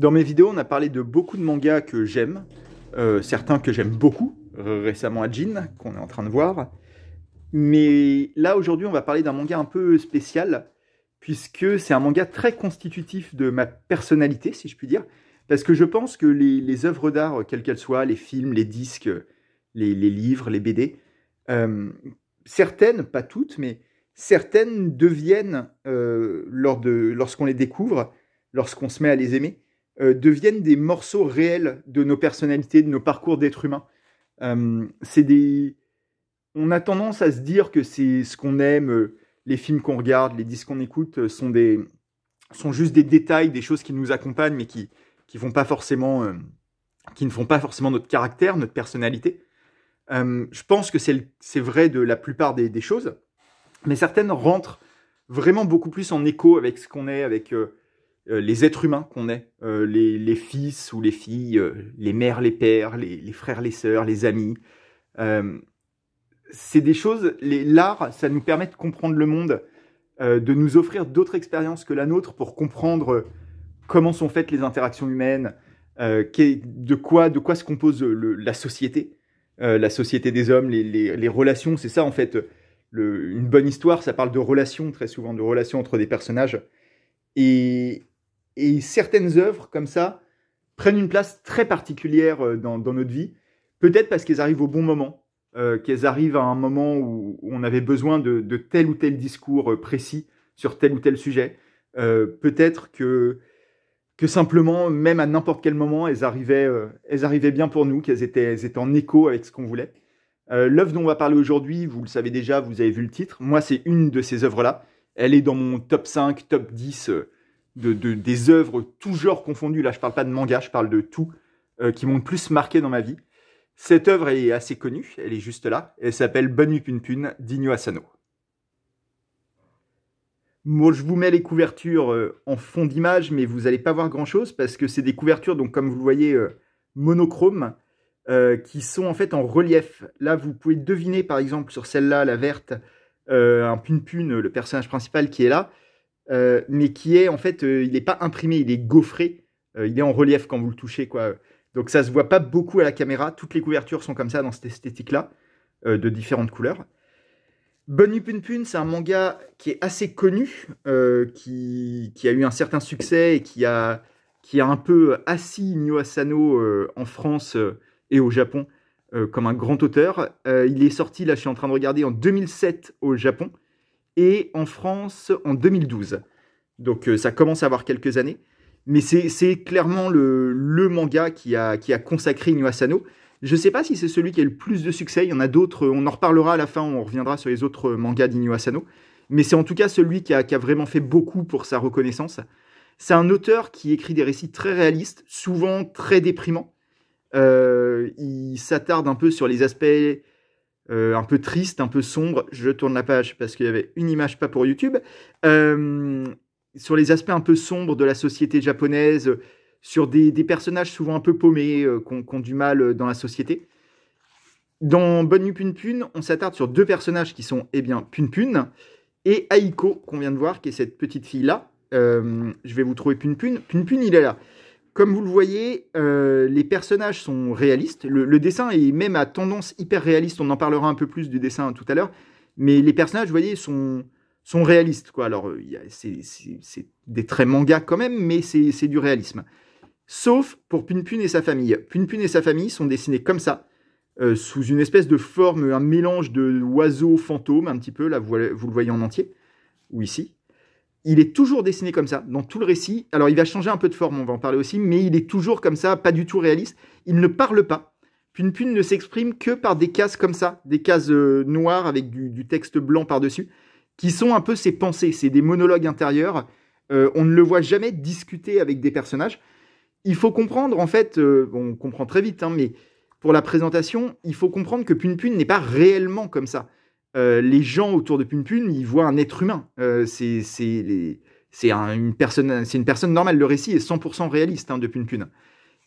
Dans mes vidéos, on a parlé de beaucoup de mangas que j'aime, euh, certains que j'aime beaucoup, euh, récemment à qu'on est en train de voir. Mais là, aujourd'hui, on va parler d'un manga un peu spécial, puisque c'est un manga très constitutif de ma personnalité, si je puis dire, parce que je pense que les, œuvres d'art, euh, quelles qu'elles soient, les films, les disques, les, livres, les BD, certaines, pas toutes, mais certaines deviennent, lors de, lorsqu'on les découvre, lorsqu'on se met à les aimer, euh, deviennent des morceaux réels de nos personnalités, de nos parcours d'êtres humains. Euh, c'est des... On a tendance à se dire que c'est ce qu'on aime, euh, les films qu'on regarde, les disques qu'on écoute sont, des... sont juste des détails, des choses qui nous accompagnent, mais qui, qui, vont pas forcément, qui ne font pas forcément notre caractère, notre personnalité. je pense que c'est vrai de la plupart des, choses, mais certaines rentrent vraiment beaucoup plus en écho avec ce qu'on est, avec euh, les êtres humains qu'on est, euh, les, fils ou les filles, euh, les mères, les pères, les, frères, les sœurs, les amis. c'est des choses, l'art, ça nous permet de comprendre le monde, de nous offrir d'autres expériences que la nôtre pour comprendre comment sont faites les interactions humaines, de, quoi, se compose la société, la société des hommes, les, relations, c'est ça en fait. une bonne histoire, ça parle de relations très souvent, de relations entre des personnages. Et, et certaines œuvres comme ça prennent une place très particulière euh, dans, notre vie, peut-être parce qu'elles arrivent au bon moment, euh, qu'elles arrivent à un moment où, on avait besoin de, tel ou tel discours euh, précis sur tel ou tel sujet, peut-être que, que simplement, même à n'importe quel moment, elles arrivaient, elles arrivaient bien pour nous, qu'elles étaient, elles étaient en écho avec ce qu'on voulait. L'œuvre dont on va parler aujourd'hui, vous le savez déjà, vous avez vu le titre, moi c'est une de ces œuvres-là, elle est dans mon top 5, top 10 de, des œuvres tout genre confondues, là je parle pas de manga, je parle de tout, euh, qui m'ont le plus marqué dans ma vie. Cette œuvre est assez connue, elle est juste là, elle s'appelle Nuit Pun Pun digno Asano. moi je vous mets les couvertures euh, en fond d'image, mais vous n'allez pas voir grand-chose parce que c'est des couvertures, donc comme vous le voyez, euh, monochrome, qui sont en fait en relief. Là, vous pouvez deviner, par exemple, sur celle-là, la verte, un Pun le personnage principal qui est là, euh, mais qui est en fait, euh, il n'est pas imprimé, il est gaufré, euh, il est en relief quand vous le touchez, quoi. Donc ça se voit pas beaucoup à la caméra. Toutes les couvertures sont comme ça dans cette esthétique-là, de différentes couleurs. Bunny Pun c'est un manga qui est assez connu, qui, a eu un certain succès et qui a, un peu assis Nio Asano en France et au Japon comme un grand auteur. il est sorti, là je suis en train de regarder, en 2007 au Japon, et en France en 2012. Donc euh, ça commence à avoir quelques années. Mais c'est clairement le, manga qui a, qui a consacré Inu Asano. Je ne sais pas si c'est celui qui a le plus de succès. Il y en a d'autres. On en reparlera à la fin. On reviendra sur les autres mangas d'Inu Asano. Mais c'est en tout cas celui qui a, vraiment fait beaucoup pour sa reconnaissance. C'est un auteur qui écrit des récits très réalistes, souvent très déprimants. Euh, il s'attarde un peu sur les aspects euh, un peu triste, un peu sombre. Je tourne la page parce qu'il y avait une image pas pour YouTube. Euh, sur les aspects un peu sombres de la société japonaise, sur des, personnages souvent un peu paumés, euh, qui du mal dans la société. Dans Bonne Nuit Pune, on s'attarde sur deux personnages qui sont, eh bien, Pun et Aiko, qu'on vient de voir, qui est cette petite fille-là. je vais vous trouver Pune Pun. Pune Pun, il est là. Comme vous le voyez, euh, les personnages sont réalistes. Le, dessin est même à tendance hyper réaliste. On en parlera un peu plus du dessin tout à l'heure. Mais les personnages, vous voyez, sont, sont réalistes. Quoi. Alors, c'est des traits manga quand même, mais c'est du réalisme. Sauf pour Punpun et sa famille. Punpun et sa famille sont dessinés comme ça, euh, sous une espèce de forme, un mélange de oiseaux fantôme, un petit peu. Là, vous le voyez en entier, ou ici il est toujours dessiné comme ça, dans tout le récit. Alors, il va changer un peu de forme, on va en parler aussi, mais il est toujours comme ça, pas du tout réaliste. Il ne parle pas. Pune Pune ne s'exprime que par des cases comme ça, des cases euh, noires avec du, texte blanc par-dessus, qui sont un peu ses pensées, c'est des monologues intérieurs. Euh, on ne le voit jamais discuter avec des personnages. Il faut comprendre, en fait, euh, on comprend très vite, hein, mais pour la présentation, il faut comprendre que Pune Pune n'est pas réellement comme ça. Euh, les gens autour de Pune ils voient un être humain. Euh, c'est une personne, normale. Le récit est 100% réaliste hein, de Pune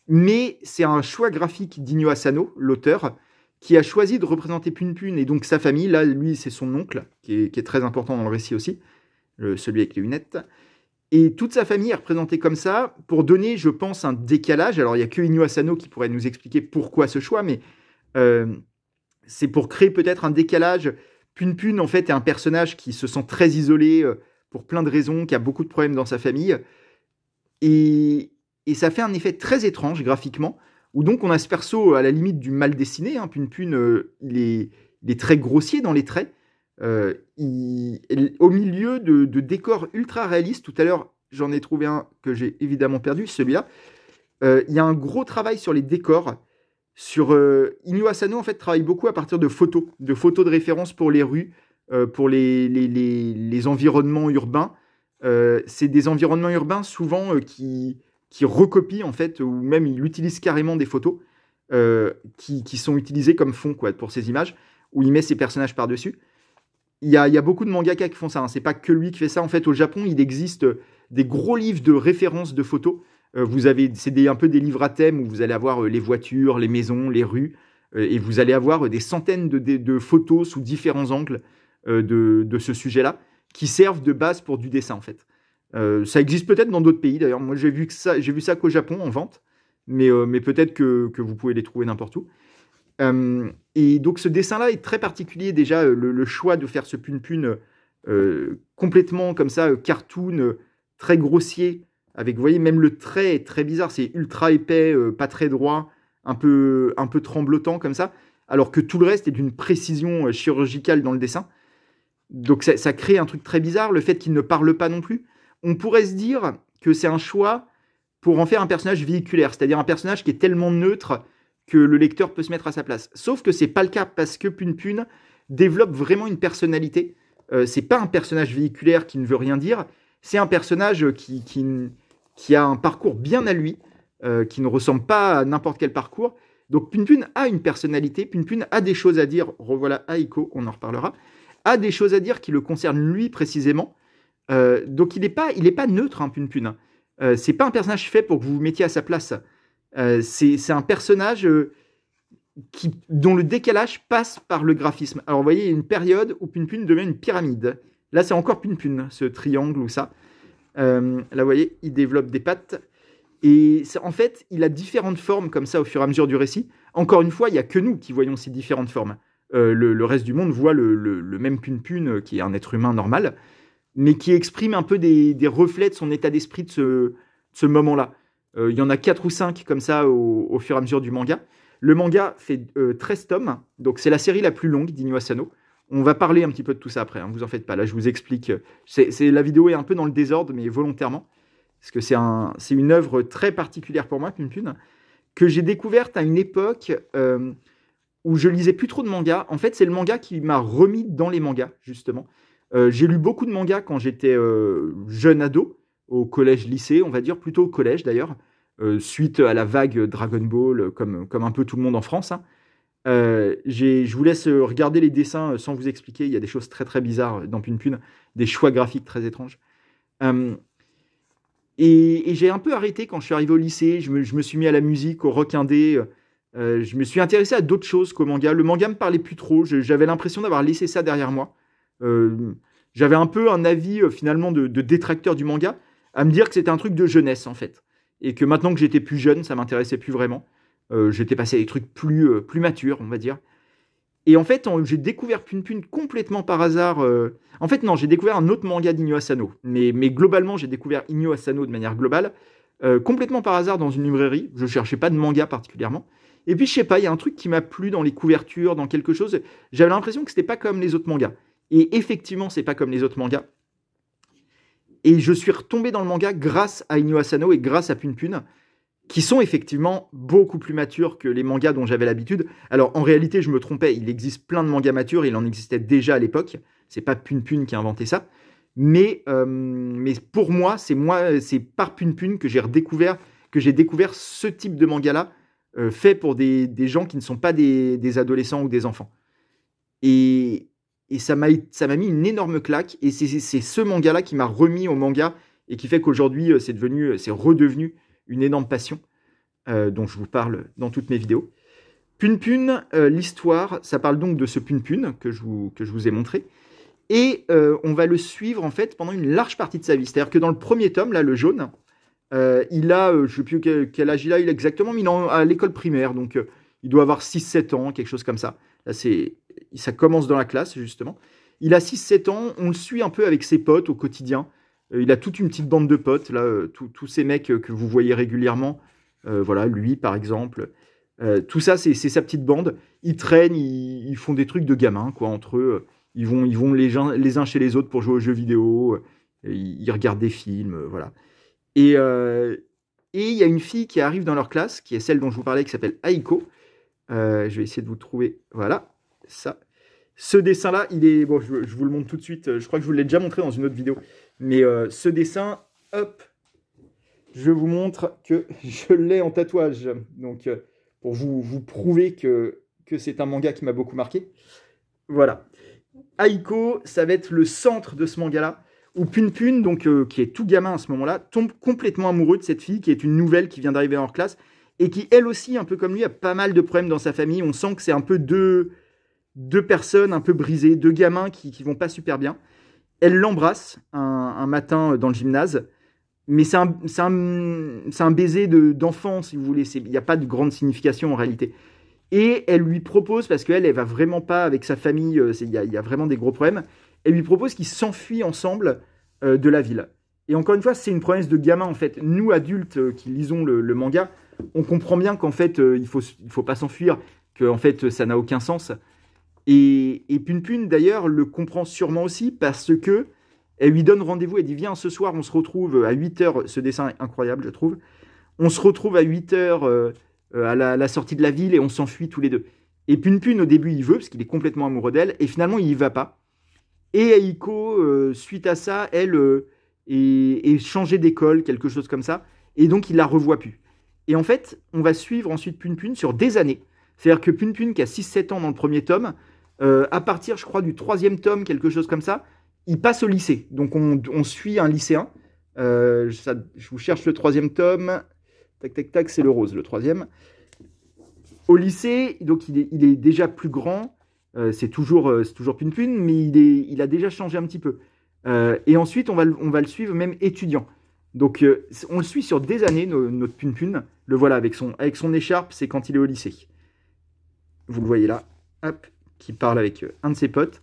Mais c'est un choix graphique d'Igno Asano, l'auteur, qui a choisi de représenter Pune Pune et donc sa famille. Là, lui, c'est son oncle, qui est, très important dans le récit aussi, celui avec les lunettes. Et toute sa famille est représentée comme ça pour donner, je pense, un décalage. Alors, il n'y a que Inyo Asano qui pourrait nous expliquer pourquoi ce choix, mais euh, c'est pour créer peut-être un décalage Pune Pune, en fait, est un personnage qui se sent très isolé euh, pour plein de raisons, qui a beaucoup de problèmes dans sa famille. Et, ça fait un effet très étrange graphiquement, où donc on a ce perso à la limite du mal dessiné. Hein. Pune Pune, euh, il, est, très grossier dans les traits. Euh, au milieu de, décors ultra réalistes, tout à l'heure j'en ai trouvé un que j'ai évidemment perdu, celui-là. il y a un gros travail sur les décors sur euh, Asano en fait travaille beaucoup à partir de photos, de photos de référence pour les rues, euh, pour les, environnements urbains. Euh, c'est des environnements urbains souvent qui, qui recopient en fait, ou même il utilise carrément des photos qui, sont utilisées comme fond pour ces images, où il met ses personnages par-dessus. Il y, a, beaucoup de mangaka qui font ça, hein. c'est pas que lui qui fait ça. En fait, au Japon, il existe des gros livres de références de photos euh, vous avez, c'est un peu des livres à thème où vous allez avoir euh, les voitures, les maisons, les rues, euh, et vous allez avoir des centaines de, photos sous différents angles de, ce sujet-là, qui servent de base pour du dessin en fait. ça existe peut-être dans d'autres pays d'ailleurs. Moi j'ai vu que ça, j'ai vu ça qu'au Japon en vente, mais, mais peut-être que, que, vous pouvez les trouver n'importe où. et donc ce dessin-là est très particulier déjà le, le, choix de faire ce pun pun complètement comme ça cartoon très grossier avec, vous voyez, même le trait est très bizarre. C'est ultra épais, euh, pas très droit, un peu, un peu tremblotant comme ça. Alors que tout le reste est d'une précision euh, chirurgicale dans le dessin. Donc ça, crée un truc très bizarre, le fait qu'il ne parle pas non plus. On pourrait se dire que c'est un choix pour en faire un personnage véhiculaire, c'est-à-dire un personnage qui est tellement neutre que le lecteur peut se mettre à sa place. Sauf que c'est pas le cas parce que Pune Pune développe vraiment une personnalité. Euh, c'est pas un personnage véhiculaire qui ne veut rien dire, c'est un personnage qui, qui a un parcours bien à lui, euh, qui ne ressemble pas à n'importe quel parcours. Donc Punpun a une personnalité, Punpun a des choses à dire, revoilà Aiko, on en reparlera, a des choses à dire qui le concernent lui précisément. Euh, donc il n'est pas, il pas neutre, hein, Punpun. Euh, c'est pas un personnage fait pour que vous vous mettiez à sa place. c'est un personnage qui, dont le décalage passe par le graphisme. Alors vous voyez, une période où Punpun devient une pyramide. Là, c'est encore Punpun, ce triangle ou ça. Euh, là, vous voyez, il développe des pattes. Et en fait, il a différentes formes comme ça au fur et à mesure du récit. Encore une fois, il n'y a que nous qui voyons ces différentes formes. Euh, le, reste du monde voit le, même pun même euh, qui est un être humain normal, mais qui exprime un peu des, reflets de son état d'esprit de ce, moment-là. Il y en a quatre ou cinq comme ça au, fur et à mesure du manga. Le manga fait 13 tomes, donc c'est la série la plus longue d'Inyo Asano. On va parler un petit peu de tout ça après, hein, vous en faites pas. Là, je vous explique. C'est, la vidéo est un peu dans le désordre, mais volontairement, parce que c'est, une œuvre très particulière pour moi, Pune Pune, que j'ai découverte à une époque euh, où je lisais plus trop de mangas. En fait, c'est le manga qui m'a remis dans les mangas, justement. Euh, j'ai lu beaucoup de mangas quand j'étais euh, jeune ado, au collège-lycée, on va dire, plutôt au collège d'ailleurs, suite à la vague Dragon Ball, comme, comme un peu tout le monde en France. Hein. Euh, je vous laisse euh, regarder les dessins euh, sans vous expliquer. Il y a des choses très très bizarres dans Pune Pune, des choix graphiques très étranges. et, j'ai un peu arrêté quand je suis arrivé au lycée. Je me, suis mis à la musique, au rock indé. je me suis intéressé à d'autres choses qu'au manga. Le manga me parlait plus trop. J'avais l'impression d'avoir laissé ça derrière moi. J'avais un peu un avis finalement de, de, détracteur du manga à me dire que c'était un truc de jeunesse en fait. Et que maintenant que j'étais plus jeune, ça m'intéressait plus vraiment. Euh, j'étais passé à des trucs plus, euh, plus matures, on va dire. Et en fait, j'ai découvert Pune Pune complètement par hasard. Euh, en fait, non, j'ai découvert un autre manga d'Igno Asano. Mais, globalement, j'ai découvert Inyo Asano de manière globale, complètement par hasard dans une librairie. Je ne cherchais pas de manga particulièrement. Et puis, je sais pas, il y a un truc qui m'a plu dans les couvertures, dans quelque chose. J'avais l'impression que ce n'était pas comme les autres mangas. Et effectivement, ce n'est pas comme les autres mangas. Et je suis retombé dans le manga grâce à Inyo Asano et grâce à Pune Pune qui sont effectivement beaucoup plus matures que les mangas dont j'avais l'habitude. Alors en réalité, je me trompais, il existe plein de mangas matures, il en existait déjà à l'époque, c'est pas Pune Pune qui a inventé ça. Mais, euh, mais pour moi, c'est moi, c'est par Pune Pune que j'ai redécouvert, que j'ai découvert ce type de manga-là, euh, fait pour des, gens qui ne sont pas des, adolescents ou des enfants. Et, et ça m'a mis une énorme claque, et c'est ce manga-là qui m'a remis au manga, et qui fait qu'aujourd'hui, euh, c'est devenu, c'est redevenu une énorme passion euh, dont je vous parle dans toutes mes vidéos. Pune Pune, euh, l'histoire, ça parle donc de ce Pune Pune que je vous, ai montré. Et euh, on va le suivre en fait pendant une large partie de sa vie. C'est-à-dire que dans le premier tome, là, le jaune, il a, je ne sais plus quel âge il a il exactement, mais il est à l'école primaire, donc il doit avoir 6-7 ans, quelque chose comme ça. Là, ça commence dans la classe, justement. Il a 6-7 ans, on le suit un peu avec ses potes au quotidien. Euh, il a toute une petite bande de potes, là, euh, tous ces mecs euh, que vous voyez régulièrement. voilà, lui, par exemple. tout ça, c'est sa petite bande. Ils traînent, ils, font des trucs de gamins, quoi, entre eux. Ils vont, ils vont les, uns, les uns chez les autres pour jouer aux jeux vidéo. Ils, regardent des films, voilà. Et il y a une fille qui arrive dans leur classe, qui est celle dont je vous parlais, qui s'appelle Aiko. je vais essayer de vous trouver. Voilà, ça. Ce dessin-là, il est. Bon, je, vous le montre tout de suite. Je crois que je vous l'ai déjà montré dans une autre vidéo. Mais euh, ce dessin, hop, je vous montre que je l'ai en tatouage. Donc, euh, pour vous, prouver que, c'est un manga qui m'a beaucoup marqué. Voilà. Aiko, ça va être le centre de ce manga-là, où Punpun, donc, euh, qui est tout gamin à ce moment-là, tombe complètement amoureux de cette fille qui est une nouvelle qui vient d'arriver en classe et qui, elle aussi, un peu comme lui, a pas mal de problèmes dans sa famille. On sent que c'est un peu deux, deux personnes un peu brisées, deux gamins qui, qui vont pas super bien elle l'embrasse un, matin euh, dans le gymnase, mais c'est un, baiser d'enfant, si vous voulez. Il n'y a pas de grande signification en réalité. Et elle lui propose, parce qu'elle, elle va vraiment pas avec sa famille, euh, il y, a vraiment des gros problèmes, elle lui propose qu'ils s'enfuient ensemble euh, de la ville. Et encore une fois, c'est une promesse de gamin, en fait. Nous, adultes qui lisons le, manga, on comprend bien qu'en fait, il ne faut, pas s'enfuir, qu'en fait, ça n'a aucun sens. Et, et Punpun, d'ailleurs, le comprend sûrement aussi parce que elle lui donne rendez-vous. Elle dit Viens, ce soir, on se retrouve à 8 h. Ce dessin est incroyable, je trouve. On se retrouve à 8 h euh, euh, à la, sortie de la ville et on s'enfuit tous les deux. Et Punpun, au début, il veut parce qu'il est complètement amoureux d'elle. Et finalement, il y va pas. Et Aiko, euh, suite à ça, elle est, changée d'école, quelque chose comme ça. Et donc, il la revoit plus. Et en fait, on va suivre ensuite Punpun sur des années. C'est-à-dire que Punpun, qui a 6-7 ans dans le premier tome, euh, à partir, je crois, du troisième tome, quelque chose comme ça, il passe au lycée. Donc on, suit un lycéen. Euh, je vous cherche le troisième tome. Tac, tac, tac, c'est le rose, le troisième. Au lycée, donc il est, déjà plus grand. Euh, c'est toujours, c'est toujours Pune mais il, est, il a déjà changé un petit peu. et ensuite, on va, on va le suivre même étudiant. Donc on le suit sur des années, notre Pune Le voilà avec son, avec son écharpe, c'est quand il est au lycée. Vous le voyez là. Hop qui parle avec euh, un de ses potes.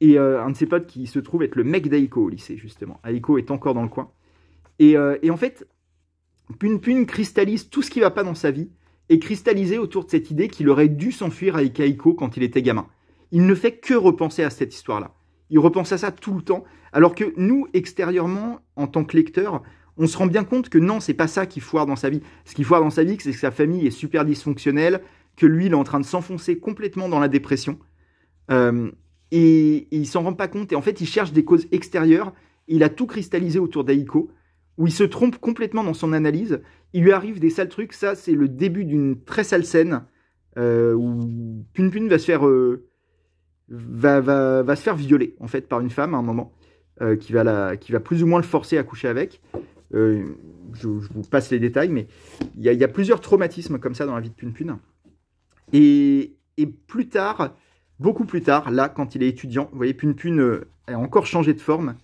Et euh, un de ses potes qui se trouve être le mec d'Aiko au lycée, justement. Aiko est encore dans le coin. Et, euh, en fait, Pune Pune cristallise tout ce qui va pas dans sa vie et cristallise autour de cette idée qu'il aurait dû s'enfuir avec Aiko quand il était gamin. Il ne fait que repenser à cette histoire-là. Il repense à ça tout le temps, alors que nous, extérieurement, en tant que lecteurs, on se rend bien compte que non, c'est pas ça qui foire dans sa vie. Ce qui foire dans sa vie, c'est que sa famille est super dysfonctionnelle, que lui, il est en train de s'enfoncer complètement dans la dépression. Euh, et, il s'en rend pas compte. Et en fait, il cherche des causes extérieures. Il a tout cristallisé autour d'Aiko, où il se trompe complètement dans son analyse. Il lui arrive des sales trucs. Ça, c'est le début d'une très sale scène euh, où Pune va se faire euh, va, se faire violer en fait par une femme à un moment qui va la, qui va plus ou moins le forcer à coucher avec. Je, vous passe les détails, mais il y, a plusieurs traumatismes comme ça dans la vie de Pun et, plus tard, beaucoup plus tard, là, quand il est étudiant, vous voyez, Pune Pune euh, a encore changé de forme.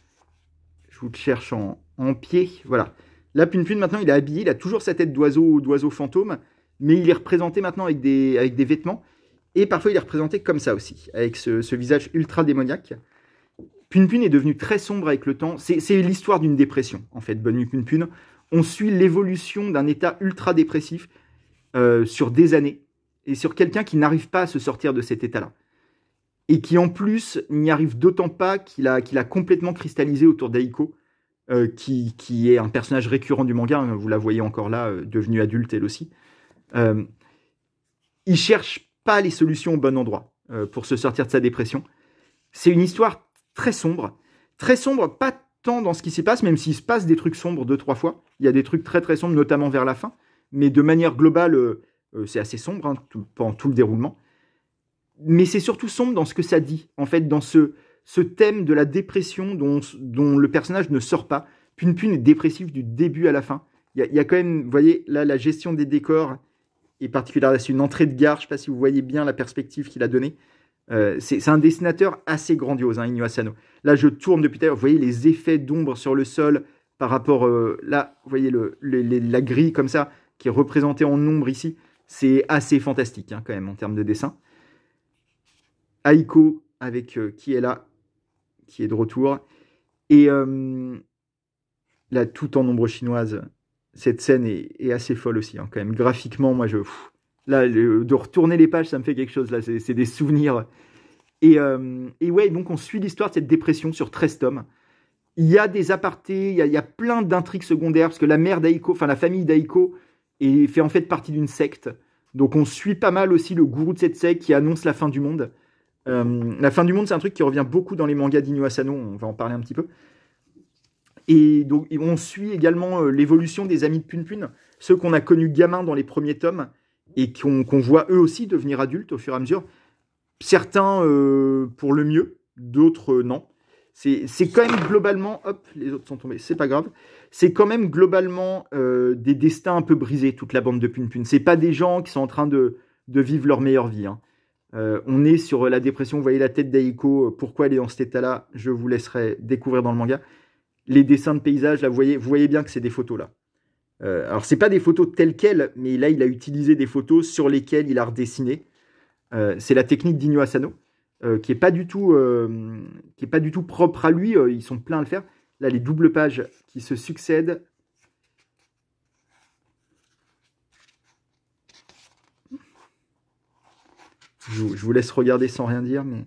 Je vous le cherche en, pied, voilà. Là, Pune Pune, maintenant, il est habillé, il a toujours sa tête d'oiseau, d'oiseau fantôme, mais il est représenté maintenant avec des, avec des vêtements. Et parfois, il est représenté comme ça aussi, avec ce, visage ultra démoniaque. Pune Pune est devenu très sombre avec le temps. C'est l'histoire d'une dépression, en fait, Bonne Nuit Pune Pune. On suit l'évolution d'un état ultra dépressif euh, sur des années et sur quelqu'un qui n'arrive pas à se sortir de cet état-là. Et qui en plus n'y arrive d'autant pas qu'il a, a complètement cristallisé autour d'Aiko, euh, qui, est un personnage récurrent du manga, hein, vous la voyez encore là, euh, devenue adulte elle aussi. Euh, il cherche pas les solutions au bon endroit euh, pour se sortir de sa dépression. C'est une histoire très sombre, très sombre, pas tant dans ce qui s'y passe, même s'il se passe des trucs sombres deux, trois fois. Il y a des trucs très très sombres, notamment vers la fin, mais de manière globale euh, c'est assez sombre hein, pendant tout le déroulement. Mais c'est surtout sombre dans ce que ça dit, en fait, dans ce, ce thème de la dépression dont, dont le personnage ne sort pas. Pune Pune est dépressif du début à la fin. Il y, a quand même, vous voyez, là, la gestion des décors est particulière. C'est une entrée de gare, je ne sais pas si vous voyez bien la perspective qu'il a donnée. Euh, c'est un dessinateur assez grandiose, hein, Asano. Là, je tourne depuis tout à l'heure. Vous voyez les effets d'ombre sur le sol par rapport. Euh, là, vous voyez la grille comme ça, qui est représentée en ombre ici. C'est assez fantastique hein, quand même en termes de dessin. Aiko avec euh, qui est là, qui est de retour. Et euh, là, tout en nombre chinoise, cette scène est, assez folle aussi hein, quand même. Graphiquement, moi je... là, de retourner les pages, ça me fait quelque chose. Là, c'est des souvenirs. Euh, et, ouais, donc on suit l'histoire de cette dépression sur 13 tomes. Il y a des apartés, il y il y a plein d'intrigues secondaires, parce que la mère d'Aiko, enfin la famille d'Aiko, et fait en fait partie d'une secte. Donc on suit pas mal aussi le gourou de cette secte qui annonce la fin du monde. Euh, la fin du monde, c'est un truc qui revient beaucoup dans les mangas d'Inyo Asano, on va en parler un petit peu. Et donc on suit également euh, l'évolution des amis de Punpun, ceux qu'on a connus gamins dans les premiers tomes et qu'on voit eux aussi devenir adultes au fur et à mesure. Certains euh, pour le mieux, d'autres non. C'est quand même globalement, hop, les autres sont tombés, c'est pas grave. C'est quand même globalement euh, des destins un peu brisés, toute la bande de pune C'est pas des gens qui sont en train de, vivre leur meilleure vie. Hein. Euh, on est sur la dépression, vous voyez la tête d'Aiko, euh, pourquoi elle est dans cet état-là, je vous laisserai découvrir dans le manga. Les dessins de paysage là, vous voyez, vous voyez bien que c'est des photos là. Euh, alors c'est pas des photos telles quelles, mais là il a utilisé des photos sur lesquelles il a redessiné. c'est la technique d'Inyo Asano. Euh, qui est pas du tout euh, qui est pas du tout propre à lui. Euh, ils sont pleins à le faire. Là, les doubles pages qui se succèdent. je vous laisse regarder sans rien dire, mais.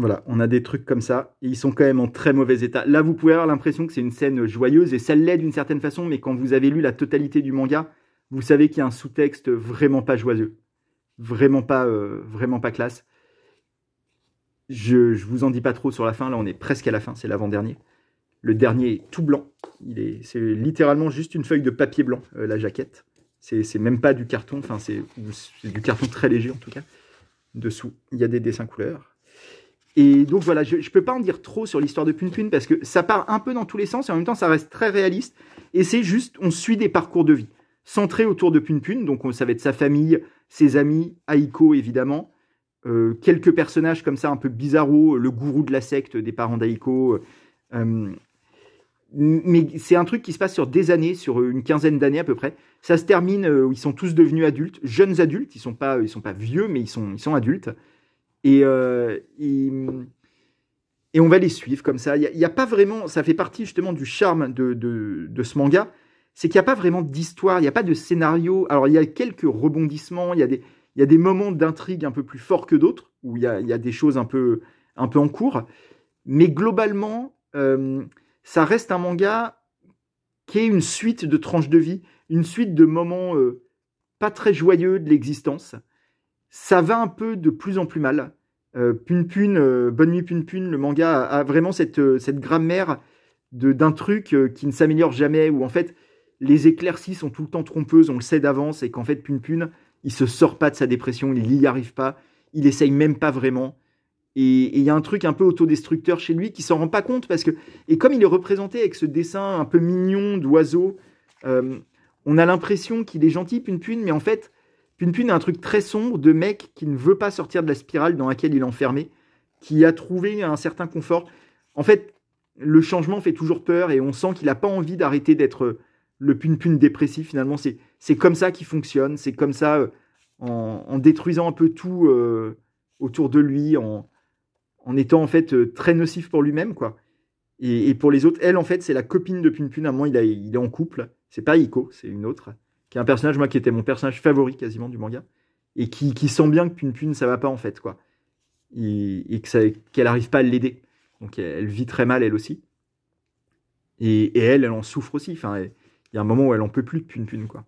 Voilà, on a des trucs comme ça, et ils sont quand même en très mauvais état. Là, vous pouvez avoir l'impression que c'est une scène joyeuse, et ça l'est d'une certaine façon, mais quand vous avez lu la totalité du manga, vous savez qu'il y a un sous-texte vraiment pas joyeux, vraiment pas, euh, vraiment pas classe. Je, vous en dis pas trop sur la fin, là on est presque à la fin, c'est l'avant-dernier. Le dernier est tout blanc, il est, c'est littéralement juste une feuille de papier blanc, euh, la jaquette. C'est, même pas du carton, enfin c'est, c'est du carton très léger en tout cas. Dessous, il y a des dessins couleurs et donc voilà, je ne peux pas en dire trop sur l'histoire de Punpun parce que ça part un peu dans tous les sens et en même temps ça reste très réaliste. Et c'est juste, on suit des parcours de vie centrés autour de Punpun. Donc ça va être sa famille, ses amis, Aiko évidemment, euh, quelques personnages comme ça un peu bizarro, le gourou de la secte des parents d'Aiko. Euh, mais c'est un truc qui se passe sur des années, sur une quinzaine d'années à peu près. Ça se termine euh, où ils sont tous devenus adultes, jeunes adultes. Ils sont sont pas vieux, mais ils ils sont adultes. Et, euh, mm, et, on va les suivre comme ça. Il a, pas vraiment, ça fait partie justement du charme de, de, ce manga, c'est qu'il n'y a pas vraiment d'histoire, il n'y a pas de scénario. Alors il y a quelques rebondissements, il y a des, il y a des moments d'intrigue un peu plus forts que d'autres, où il y, a, il y a, des choses un peu, un peu en cours. Mais globalement, euh, ça reste un manga qui est une suite de tranches de vie, une suite de moments euh, pas très joyeux de l'existence ça va un peu de plus en plus mal. Euh, Pune euh, Bonne Nuit Pune Pune, le manga a, vraiment cette, euh, grammaire d'un truc euh, qui ne s'améliore jamais, où en fait les éclaircies sont tout le temps trompeuses, on le sait d'avance, et qu'en fait Pune Pune, il se sort pas de sa dépression, il n'y arrive pas, il essaye même pas vraiment. Et il y a un truc un peu autodestructeur chez lui qui s'en rend pas compte parce que et comme il est représenté avec ce dessin un peu mignon d'oiseau, on a l'impression qu'il est gentil, pune pune, mais en fait pune est un truc très sombre de mec qui ne veut pas sortir de la spirale dans laquelle il est enfermé, qui a trouvé un certain confort. En fait, le changement fait toujours peur et on sent qu'il n'a pas envie d'arrêter d'être euh, le pune dépressif. Finalement, c'est comme ça qu'il fonctionne, c'est comme ça euh, en, détruisant un peu tout euh, autour de lui, en, en, étant en fait très nocif pour lui-même, quoi. Et, pour les autres, elle, en fait, c'est la copine de Punpun. À un moment, il, il est en couple. C'est pas Iko, c'est une autre qui est un personnage, moi, qui était mon personnage favori quasiment du manga, et qui, sent bien que Pune Pune, ça va pas en fait, quoi. Et, qu'elle n'arrive pas à l'aider. Donc elle, vit très mal, elle aussi. Et, elle, elle en souffre aussi. Enfin, il y a un moment où elle en peut plus de Pune Pune, quoi.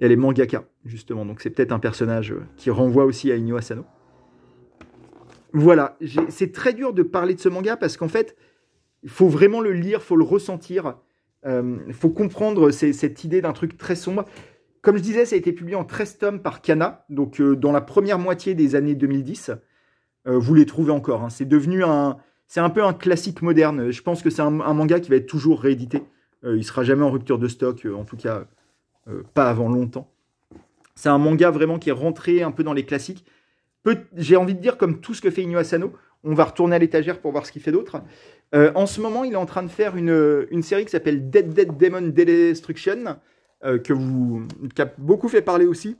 Elle est mangaka, justement, donc c'est peut-être un personnage euh, qui renvoie aussi à Inyo Asano. Voilà, c'est très dur de parler de ce manga parce qu'en fait, il faut vraiment le lire, faut le ressentir il euh, faut comprendre cette idée d'un truc très sombre. Comme je disais, ça a été publié en 13 tomes par Kana, donc euh, dans la première moitié des années 2010. Euh, vous les trouvez encore. Hein. C'est devenu un, c'est un peu un classique moderne. Je pense que c'est un, manga qui va être toujours réédité. Il il sera jamais en rupture de stock, en tout cas pas avant longtemps. C'est un manga vraiment qui est rentré un peu dans les classiques. J'ai envie de dire, comme tout ce que fait Inyo Asano, on va retourner à l'étagère pour voir ce qu'il fait d'autre. Euh, en ce moment, il est en train de faire une, série qui s'appelle Dead Dead Demon Destruction, euh, que vous, qui a beaucoup fait parler aussi,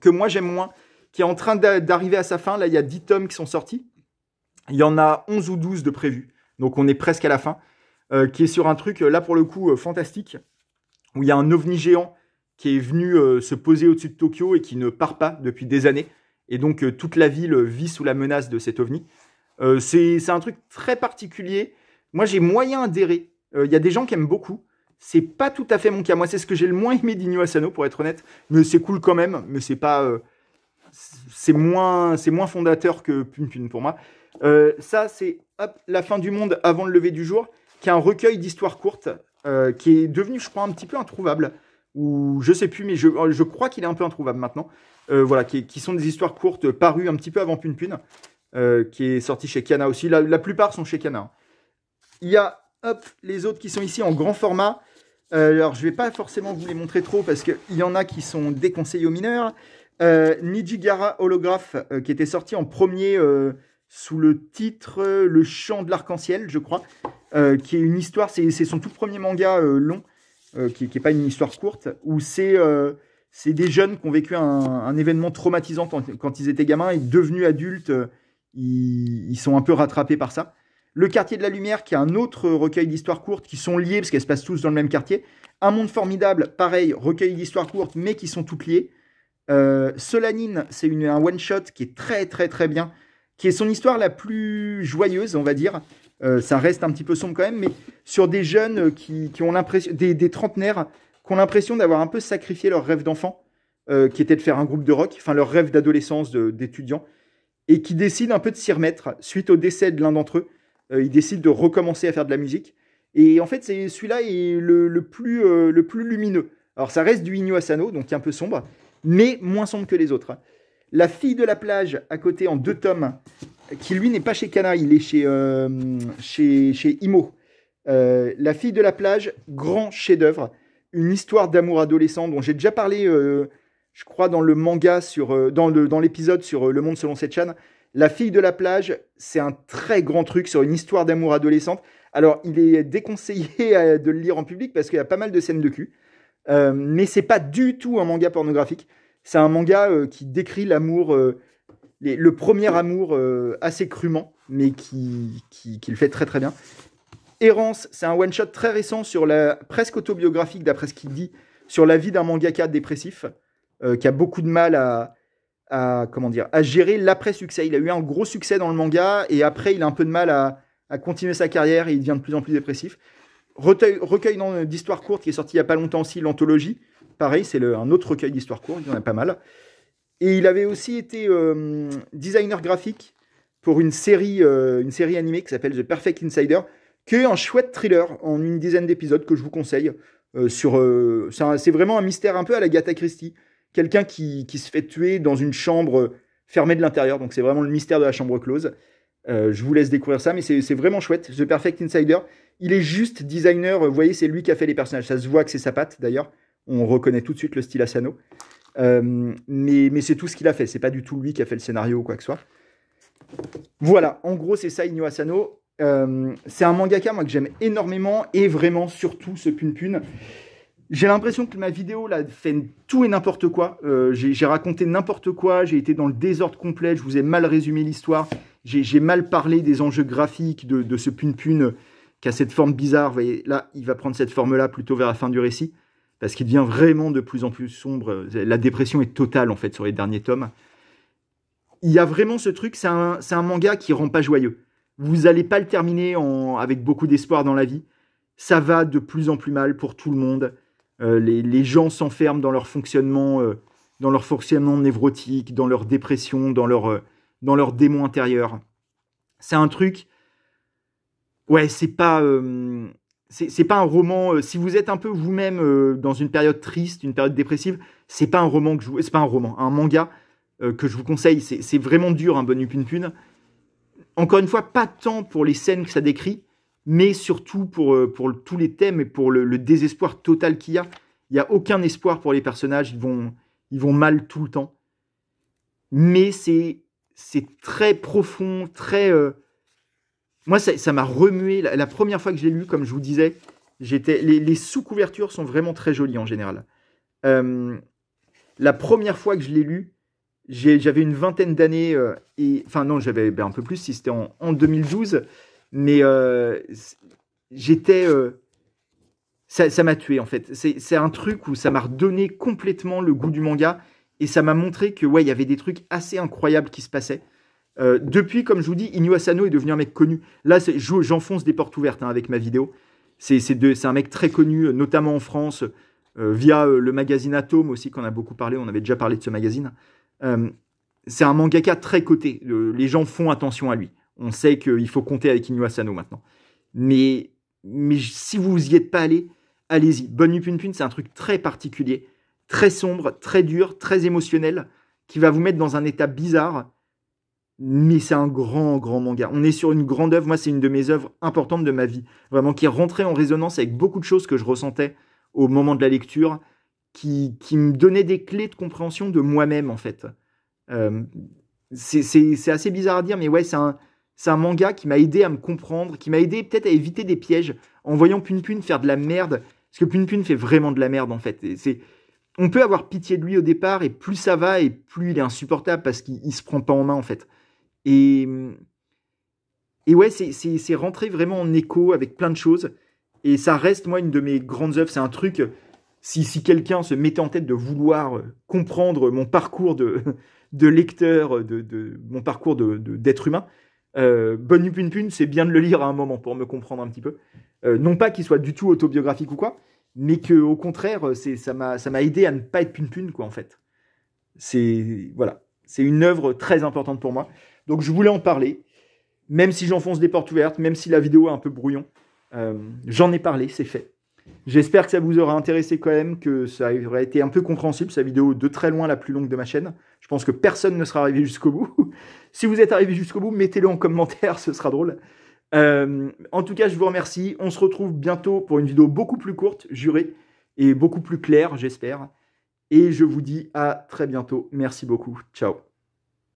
que moi j'aime moins, qui est en train d'arriver à sa fin. Là, il y a 10 tomes qui sont sortis. Il y en a 11 ou 12 de prévus. Donc on est presque à la fin. Euh, qui est sur un truc, là pour le coup, fantastique, où il y a un ovni géant qui est venu se poser au-dessus de Tokyo et qui ne part pas depuis des années. Et donc toute la ville vit sous la menace de cet ovni. Euh, c'est un truc très particulier. Moi, j'ai moyen adhéré. Euh, Il y a des gens qui aiment beaucoup. C'est pas tout à fait mon cas. Moi, c'est ce que j'ai le moins aimé d'Inyo Asano, pour être honnête. Mais c'est cool quand même. Mais c'est pas. Euh, c'est moins, moins fondateur que Pune pour moi. ça, c'est La fin du monde avant le lever du jour, qui est un recueil d'histoires courtes, qui est devenu, je crois, un petit peu introuvable. Ou je sais plus, mais je, crois qu'il est un peu introuvable maintenant. voilà, qui, sont des histoires courtes parues un petit peu avant Punpun. Euh, qui est sorti chez Kana aussi. La, plupart sont chez Kana. Il y a hop, les autres qui sont ici en grand format. Euh, alors, je ne vais pas forcément vous les montrer trop parce qu'il y en a qui sont déconseillés aux mineurs. Euh, Nijigara Holograph, qui était sorti en premier sous le titre Le chant de l'arc-en-ciel, je crois, qui est une histoire, c'est son tout premier manga long, qui n'est pas une histoire courte, où c'est c'est des jeunes qui ont vécu un, événement traumatisant quand, quand, ils étaient gamins et devenus adultes, ils, sont un peu rattrapés par ça. Le quartier de la lumière, qui est un autre recueil d'histoires courtes, qui sont liés parce qu'elles se passent tous dans le même quartier. Un monde formidable, pareil, recueil d'histoires courtes, mais qui sont toutes liées. Euh, Solanine, c'est un one-shot qui est très très très bien, qui est son histoire la plus joyeuse, on va dire. Euh, ça reste un petit peu sombre quand même, mais sur des jeunes qui, ont l'impression, des, trentenaires, qui ont l'impression d'avoir un peu sacrifié leur rêve d'enfant, euh, qui était de faire un groupe de rock, enfin leur rêve d'adolescence, d'étudiant et qui décide un peu de s'y remettre suite au décès de l'un d'entre eux. Euh, il décide de recommencer à faire de la musique. Et en fait, c'est celui-là est le, plus, euh, le plus lumineux. Alors ça reste du Inyo Asano, donc un peu sombre, mais moins sombre que les autres. La fille de la plage, à côté en deux tomes, qui lui n'est pas chez Kana, il est chez, euh, chez, chez Imo. la fille de la plage, grand chef-d'œuvre, une histoire d'amour adolescent dont j'ai déjà parlé je crois, dans le manga, sur, euh, dans l'épisode dans sur euh, Le Monde selon Setchan. La fille de la plage, c'est un très grand truc sur une histoire d'amour adolescente. Alors, il est déconseillé de le lire en public parce qu'il y a pas mal de scènes de cul. Euh, mais c'est pas du tout un manga pornographique. C'est un manga euh, qui décrit l'amour, le premier amour assez crûment, mais qui, qui, qui, le fait très très bien. Errance, c'est un one-shot très récent sur la presque autobiographique, d'après ce qu'il dit, sur la vie d'un mangaka dépressif. Euh, qui a beaucoup de mal à, à comment dire, à gérer l'après-succès. Il a eu un gros succès dans le manga et après, il a un peu de mal à, continuer sa carrière et il devient de plus en plus dépressif. Recueil, d'histoires courtes qui est sorti il n'y a pas longtemps aussi, l'anthologie. Pareil, c'est un autre recueil d'histoires courtes, il y en a pas mal. Et il avait aussi été euh, designer graphique pour une série, euh, une série animée qui s'appelle The Perfect Insider, qui est un chouette thriller en une dizaine d'épisodes que je vous conseille. sur, c'est vraiment un mystère un peu à la Agatha Christie quelqu'un qui, se fait tuer dans une chambre fermée de l'intérieur. Donc c'est vraiment le mystère de la chambre close. Euh, je vous laisse découvrir ça, mais c'est vraiment chouette. The Perfect Insider, il est juste designer. Vous voyez, c'est lui qui a fait les personnages. Ça se voit que c'est sa patte d'ailleurs. On reconnaît tout de suite le style Asano. Euh, mais, mais c'est tout ce qu'il a fait. C'est pas du tout lui qui a fait le scénario ou quoi que ce soit. Voilà, en gros, c'est ça Inyo Asano. Euh, c'est un mangaka moi que j'aime énormément et vraiment surtout ce Punpun. J'ai l'impression que ma vidéo là fait tout et n'importe quoi. Euh, j'ai raconté n'importe quoi, j'ai été dans le désordre complet, je vous ai mal résumé l'histoire, j'ai mal parlé des enjeux graphiques de, ce pun pune qui a cette forme bizarre. Vous voyez, là, il va prendre cette forme-là plutôt vers la fin du récit, parce qu'il devient vraiment de plus en plus sombre. La dépression est totale en fait sur les derniers tomes. Il y a vraiment ce truc, c'est un, manga qui rend pas joyeux. Vous n'allez pas le terminer avec beaucoup d'espoir dans la vie. Ça va de plus en plus mal pour tout le monde euh, les, gens s'enferment dans leur fonctionnement, euh, dans leur fonctionnement névrotique, dans leur dépression, euh, dans leur, démon intérieur. C'est un truc. Ouais, c'est pas pas un roman. si vous êtes un peu vous-même dans une période triste, une période dépressive, c'est pas un roman que je c'est pas un roman, un manga que je vous conseille. C'est vraiment dur, un hein, Bon Upin Pune. Encore une fois, pas tant pour les scènes que ça décrit, mais surtout pour, euh, pour tous les thèmes et pour le, désespoir total qu'il y a. Il n'y a aucun espoir pour les personnages, ils vont, ils vont mal tout le temps. Mais c'est, c'est très profond, très... Euh, moi, ça, ça m'a remué. La, première fois que j'ai lu, comme je vous disais, j'étais les, sous-couvertures sont vraiment très jolies en général. Euh, la première fois que je l'ai lu, j'avais une vingtaine d'années, et enfin non, j'avais ben, un peu plus si c'était en, en 2012 mais euh, j'étais. Euh, ça m'a tué en fait. C'est un truc où ça m'a redonné complètement le goût du manga et ça m'a montré que ouais, il y avait des trucs assez incroyables qui se passaient. Euh, depuis, comme je vous dis, Inyo Asano est devenu un mec connu. Là, j'enfonce des portes ouvertes hein, avec ma vidéo. C'est un mec très connu, notamment en France, via le magazine Atom aussi, qu'on a beaucoup parlé. On avait déjà parlé de ce magazine. c'est un mangaka très coté. les gens font attention à lui. On sait qu'il faut compter avec Inu Asano maintenant. Mais, mais si vous y êtes pas allé, allez-y. Bonne Nuit c'est un truc très particulier, très sombre, très dur, très émotionnel, qui va vous mettre dans un état bizarre. Mais c'est un grand, grand manga. On est sur une grande œuvre. Moi, c'est une de mes œuvres importantes de ma vie. Vraiment, qui est rentrée en résonance avec beaucoup de choses que je ressentais au moment de la lecture, qui, qui me donnait des clés de compréhension de moi-même, en fait. Euh, c'est assez bizarre à dire, mais ouais, c'est un, c'est un manga qui m'a aidé à me comprendre, qui m'a aidé peut-être à éviter des pièges en voyant Pune faire de la merde. Parce que pune fait vraiment de la merde en fait. C'est on peut avoir pitié de lui au départ et plus ça va et plus il est insupportable parce qu'il se prend pas en main en fait. Et et ouais, c'est rentré vraiment en écho avec plein de choses. Et ça reste, moi, une de mes grandes œuvres. C'est un truc, si, si quelqu'un se mettait en tête de vouloir euh, comprendre mon parcours de, de lecteur, de, de mon parcours d'être humain, euh, Pun Pun, c'est bien de le lire à un moment pour me comprendre un petit peu. Euh, non pas qu'il soit du tout autobiographique ou quoi, mais que au contraire, euh, c'est ça m'a m'a aidé à ne pas être Pun Pun quoi en fait. C'est voilà, c'est une œuvre très importante pour moi. Donc je voulais en parler, même si j'enfonce des portes ouvertes, même si la vidéo est un peu brouillon. Euh, j'en ai parlé, c'est fait. J'espère que ça vous aura intéressé quand même, que ça aurait été un peu compréhensible, sa vidéo de très loin la plus longue de ma chaîne. Je pense que personne ne sera arrivé jusqu'au bout. si vous êtes arrivé jusqu'au bout, mettez-le en commentaire, ce sera drôle. Euh, en tout cas, je vous remercie. On se retrouve bientôt pour une vidéo beaucoup plus courte, jurée, et beaucoup plus claire, j'espère. Et je vous dis à très bientôt. Merci beaucoup. Ciao.